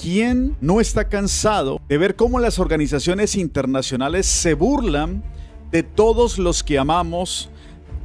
¿Quién no está cansado de ver cómo las organizaciones internacionales se burlan de todos los que amamos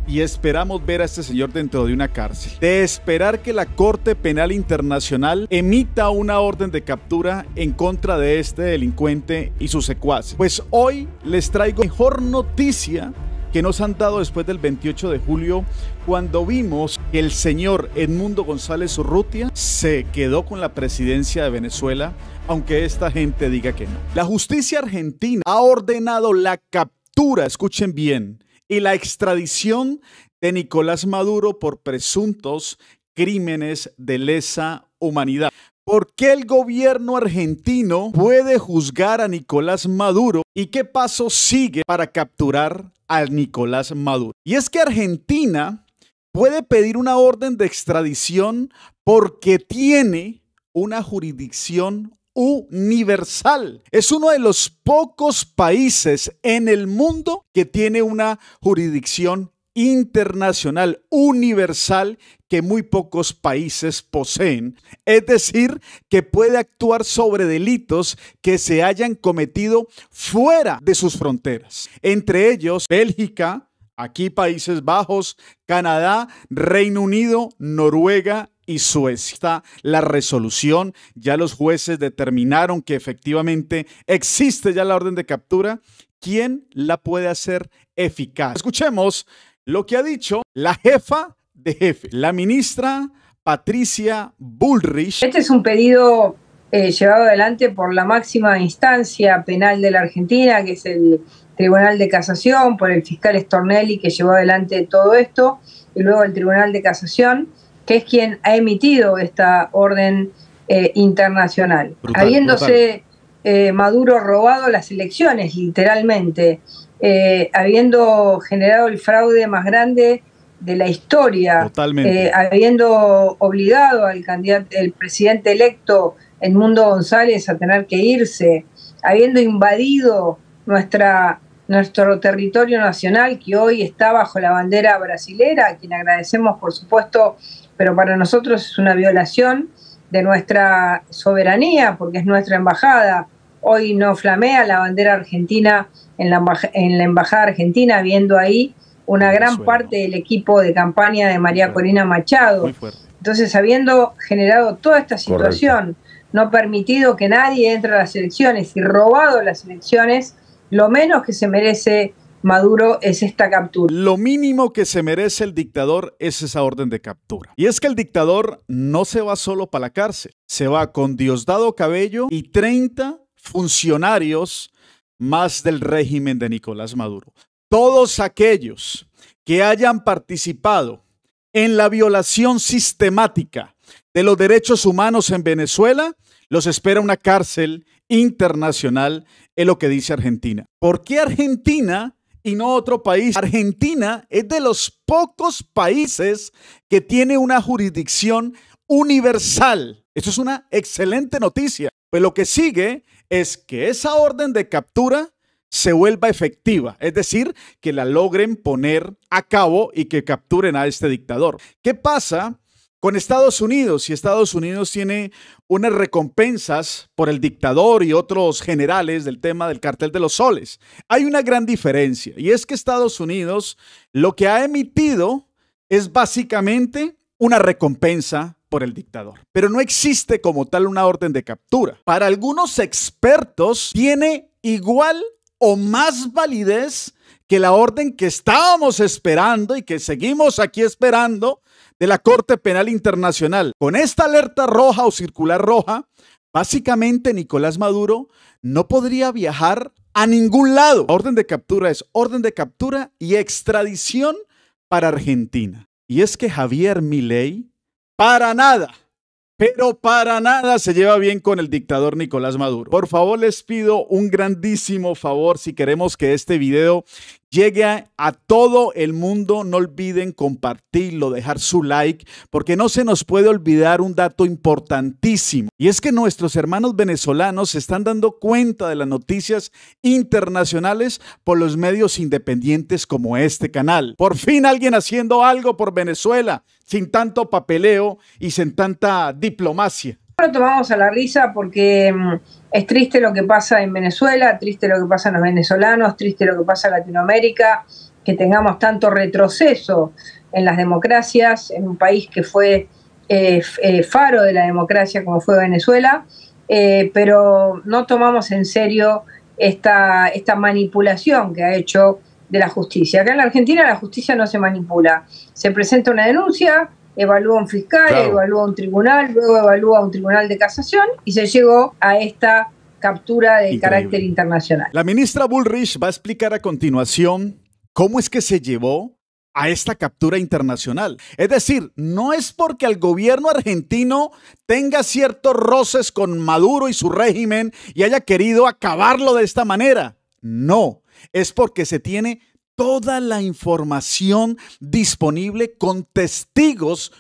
y esperamos ver a este señor dentro de una cárcel? De esperar que la Corte Penal Internacional emita una orden de captura en contra de este delincuente y sus secuaces. Pues hoy les traigo mejor noticia que nos han dado después del 28 de julio, cuando vimos que el señor Edmundo González Urrutia se quedó con la presidencia de Venezuela, aunque esta gente diga que no. La justicia argentina ha ordenado la captura, escuchen bien, y la extradición de Nicolás Maduro por presuntos crímenes de lesa humanidad. ¿Por qué el gobierno argentino puede juzgar a Nicolás Maduro y qué paso sigue para capturar a Nicolás Maduro? Y es que Argentina puede pedir una orden de extradición porque tiene una jurisdicción universal. Es uno de los pocos países en el mundo que tiene una jurisdicción internacional universal que muy pocos países poseen, es decir, que puede actuar sobre delitos que se hayan cometido fuera de sus fronteras, entre ellos Bélgica, aquí Países Bajos, Canadá, Reino Unido, Noruega y Suecia. La resolución, ya los jueces determinaron que efectivamente existe ya la orden de captura. ¿Quién la puede hacer eficaz? Escuchemos lo que ha dicho la jefa de jefe, la ministra Patricia Bullrich. Este es un pedido eh, llevado adelante por la máxima instancia penal de la Argentina, que es el Tribunal de Casación, por el fiscal Stornelli, que llevó adelante todo esto, y luego el Tribunal de Casación, que es quien ha emitido esta orden eh, internacional. Habiéndose eh, Maduro robado las elecciones, literalmente, eh, habiendo generado el fraude más grande de la historia, eh, habiendo obligado al candidato, el presidente electo Edmundo González a tener que irse, habiendo invadido nuestra nuestro territorio nacional que hoy está bajo la bandera brasilera, a quien agradecemos por supuesto, pero para nosotros es una violación de nuestra soberanía, porque es nuestra embajada, Hoy no flamea la bandera argentina en la, Embajada Argentina, viendo ahí una gran parte del equipo de campaña de María Corina Machado. Entonces, habiendo generado toda esta situación, no permitido que nadie entre a las elecciones y robado las elecciones, lo menos que se merece Maduro es esta captura. Lo mínimo que se merece el dictador es esa orden de captura. Y es que el dictador no se va solo para la cárcel, se va con Diosdado Cabello y 30 funcionarios más del régimen de Nicolás Maduro. Todos aquellos que hayan participado en la violación sistemática de los derechos humanos en Venezuela, los espera una cárcel internacional, es lo que dice Argentina. ¿Por qué Argentina y no otro país? Argentina es de los pocos países que tiene una jurisdicción universal. Eso es una excelente noticia. Pues lo que sigue es que esa orden de captura se vuelva efectiva, es decir, que la logren poner a cabo y que capturen a este dictador. ¿Qué pasa con Estados Unidos? Si Estados Unidos tiene unas recompensas por el dictador y otros generales del tema del cartel de los soles, hay una gran diferencia y es que Estados Unidos lo que ha emitido es básicamente una recompensa por el dictador. Pero no existe como tal una orden de captura. Para algunos expertos tiene igual o más validez que la orden que estábamos esperando y que seguimos aquí esperando de la Corte Penal Internacional. Con esta alerta roja o circular roja, básicamente Nicolás Maduro no podría viajar a ningún lado. La orden de captura es orden de captura y extradición para Argentina. Y es que Javier Milei para nada. Pero para nada se lleva bien con el dictador Nicolás Maduro. Por favor, les pido un grandísimo favor si queremos que este video llegue a, a, todo el mundo. No olviden compartirlo, dejar su like, porque no se nos puede olvidar un dato importantísimo. Y es que nuestros hermanos venezolanos se están dando cuenta de las noticias internacionales por los medios independientes como este canal. Por fin alguien haciendo algo por Venezuela, sin tanto papeleo y sin tanta diplomacia. No lo tomamos a la risa porque mm, es triste lo que pasa en Venezuela, triste lo que pasa en los venezolanos, triste lo que pasa en Latinoamérica, que tengamos tanto retroceso en las democracias, en un país que fue eh, eh, faro de la democracia como fue Venezuela, eh, pero no tomamos en serio esta, esta manipulación que ha hecho de la justicia. Acá en la Argentina la justicia no se manipula. Se presenta una denuncia, evalúa un fiscal, evalúa un tribunal, luego evalúa un tribunal de casación y se llegó a esta captura de carácter internacional. La ministra Bullrich va a explicar a continuación cómo es que se llevó a esta captura internacional. Es decir, no es porque el gobierno argentino tenga ciertos roces con Maduro y su régimen y haya querido acabarlo de esta manera. No, es porque se tiene toda la información disponible con testigos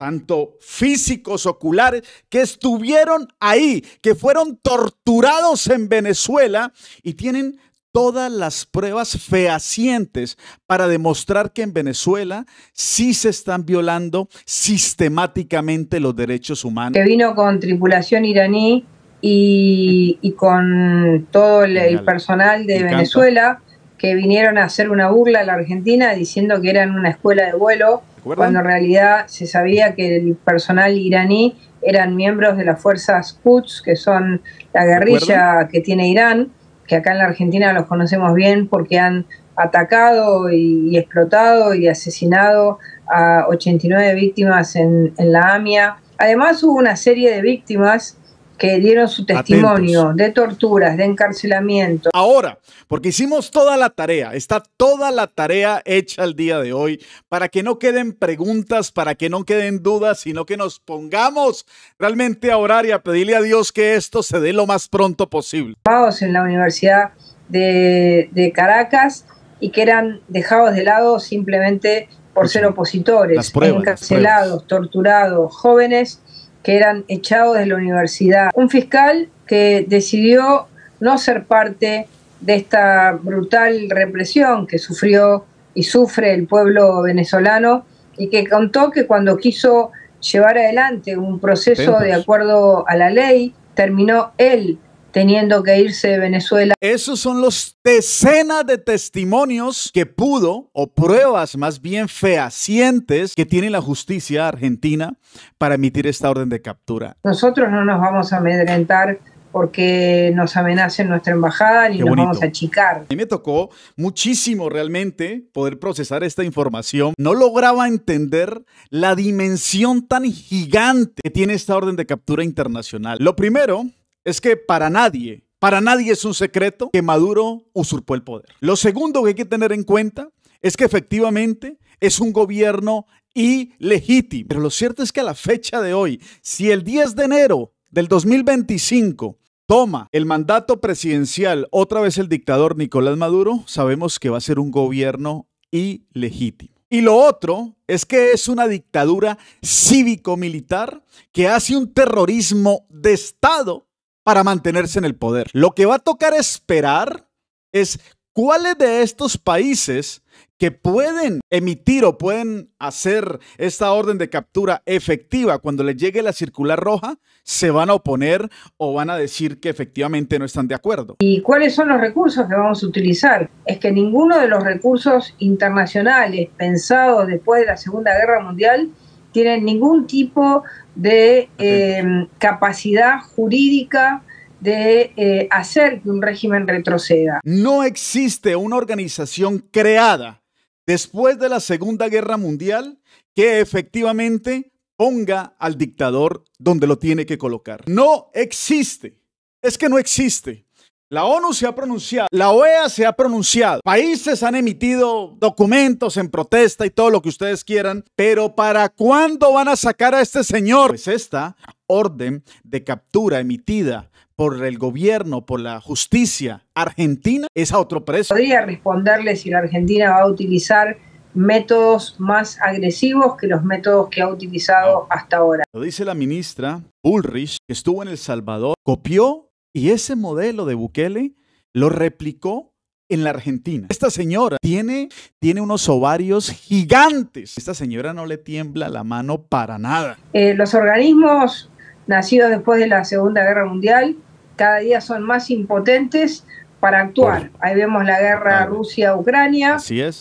tanto físicos, oculares, que estuvieron ahí, que fueron torturados en Venezuela y tienen todas las pruebas fehacientes para demostrar que en Venezuela sí se están violando sistemáticamente los derechos humanos. Que vino con tripulación iraní y, con todo el personal de Venezuela que vinieron a hacer una burla a la Argentina diciendo que eran una escuela de vuelo, cuando en realidad se sabía que el personal iraní eran miembros de las fuerzas Quds, que son la guerrilla que tiene Irán, que acá en la Argentina los conocemos bien porque han atacado y, explotado y asesinado a 89 víctimas en la AMIA. Además hubo una serie de víctimas que dieron su testimonio de torturas, de encarcelamiento. Ahora, porque hicimos toda la tarea, está toda la tarea hecha el día de hoy para que no queden preguntas, para que no queden dudas, sino que nos pongamos realmente a orar y a pedirle a Dios que esto se dé lo más pronto posible. En la Universidad de, Caracas y que eran dejados de lado simplemente por pues ser opositores, encarcelados, torturados, jóvenes que eran echados de la universidad. Un fiscal que decidió no ser parte de esta brutal represión que sufrió y sufre el pueblo venezolano y que contó que cuando quiso llevar adelante un proceso de acuerdo a la ley, terminó él teniendo que irse de Venezuela. Esos son los decenas de testimonios que pudo, o pruebas más bien fehacientes, que tiene la justicia argentina para emitir esta orden de captura. Nosotros no nos vamos a amedrentar porque nos amenacen nuestra embajada y nos vamos a achicar. A mí me tocó muchísimo realmente poder procesar esta información. No lograba entender la dimensión tan gigante que tiene esta orden de captura internacional. Lo primero es que para nadie, para nadie es un secreto que Maduro usurpó el poder. Lo segundo que hay que tener en cuenta es que efectivamente es un gobierno ilegítimo. Pero lo cierto es que a la fecha de hoy, si el 10 de enero del 2025 toma el mandato presidencial otra vez el dictador Nicolás Maduro, sabemos que va a ser un gobierno ilegítimo. Y lo otro es que es una dictadura cívico-militar que hace un terrorismo de Estado para mantenerse en el poder. Lo que va a tocar esperar es cuáles de estos países que pueden emitir o pueden hacer esta orden de captura efectiva cuando les llegue la circular roja, se van a oponer o van a decir que efectivamente no están de acuerdo. ¿Y cuáles son los recursos que vamos a utilizar? Es que ninguno de los recursos internacionales pensados después de la Segunda Guerra Mundial tienen ningún tipo de em, capacidad jurídica de eh, hacer que un régimen retroceda. No existe una organización creada después de la Segunda Guerra Mundial que efectivamente ponga al dictador donde lo tiene que colocar. No existe. Es que no existe. La ONU se ha pronunciado, la OEA se ha pronunciado, países han emitido documentos en protesta y todo lo que ustedes quieran, pero ¿para cuándo van a sacar a este señor? Es pues esta orden de captura emitida por el gobierno, por la justicia argentina, es a otro precio. Podría responderle si la Argentina va a utilizar métodos más agresivos que los métodos que ha utilizado hasta ahora. Lo dice la ministra Ulrich, que estuvo en El Salvador, copió y ese modelo de Bukele lo replicó en la Argentina. Esta señora tiene, tiene unos ovarios gigantes. Esta señora no le tiembla la mano para nada. Eh, los organismos nacidos después de la Segunda Guerra Mundial cada día son más impotentes para actuar. Ahí vemos la guerra Rusia-Ucrania,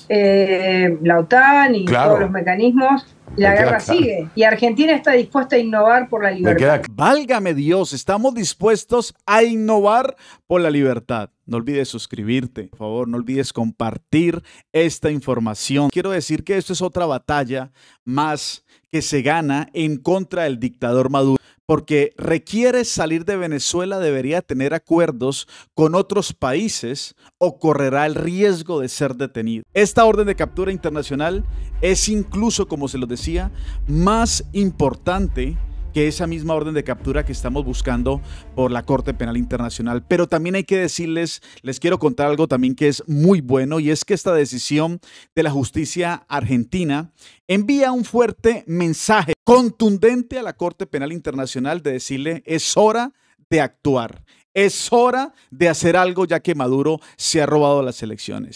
eh, la OTAN y todos los mecanismos la guerra sigue y Argentina está dispuesta a innovar por la libertad. Válgame Dios, estamos dispuestos a innovar por la libertad. No olvides suscribirte, por favor, no olvides compartir esta información. Quiero decir que esto es otra batalla más que se gana en contra del dictador Maduro porque requiere salir de Venezuela, debería tener acuerdos con otros países o correrá el riesgo de ser detenido. Esta orden de captura internacional es incluso, como se lo decía, más importante que esa misma orden de captura que estamos buscando por la Corte Penal Internacional. Pero también hay que decirles, les quiero contar algo también que es muy bueno y es que esta decisión de la justicia argentina envía un fuerte mensaje contundente a la Corte Penal Internacional de decirle es hora de actuar. Es hora de hacer algo ya que Maduro se ha robado las elecciones.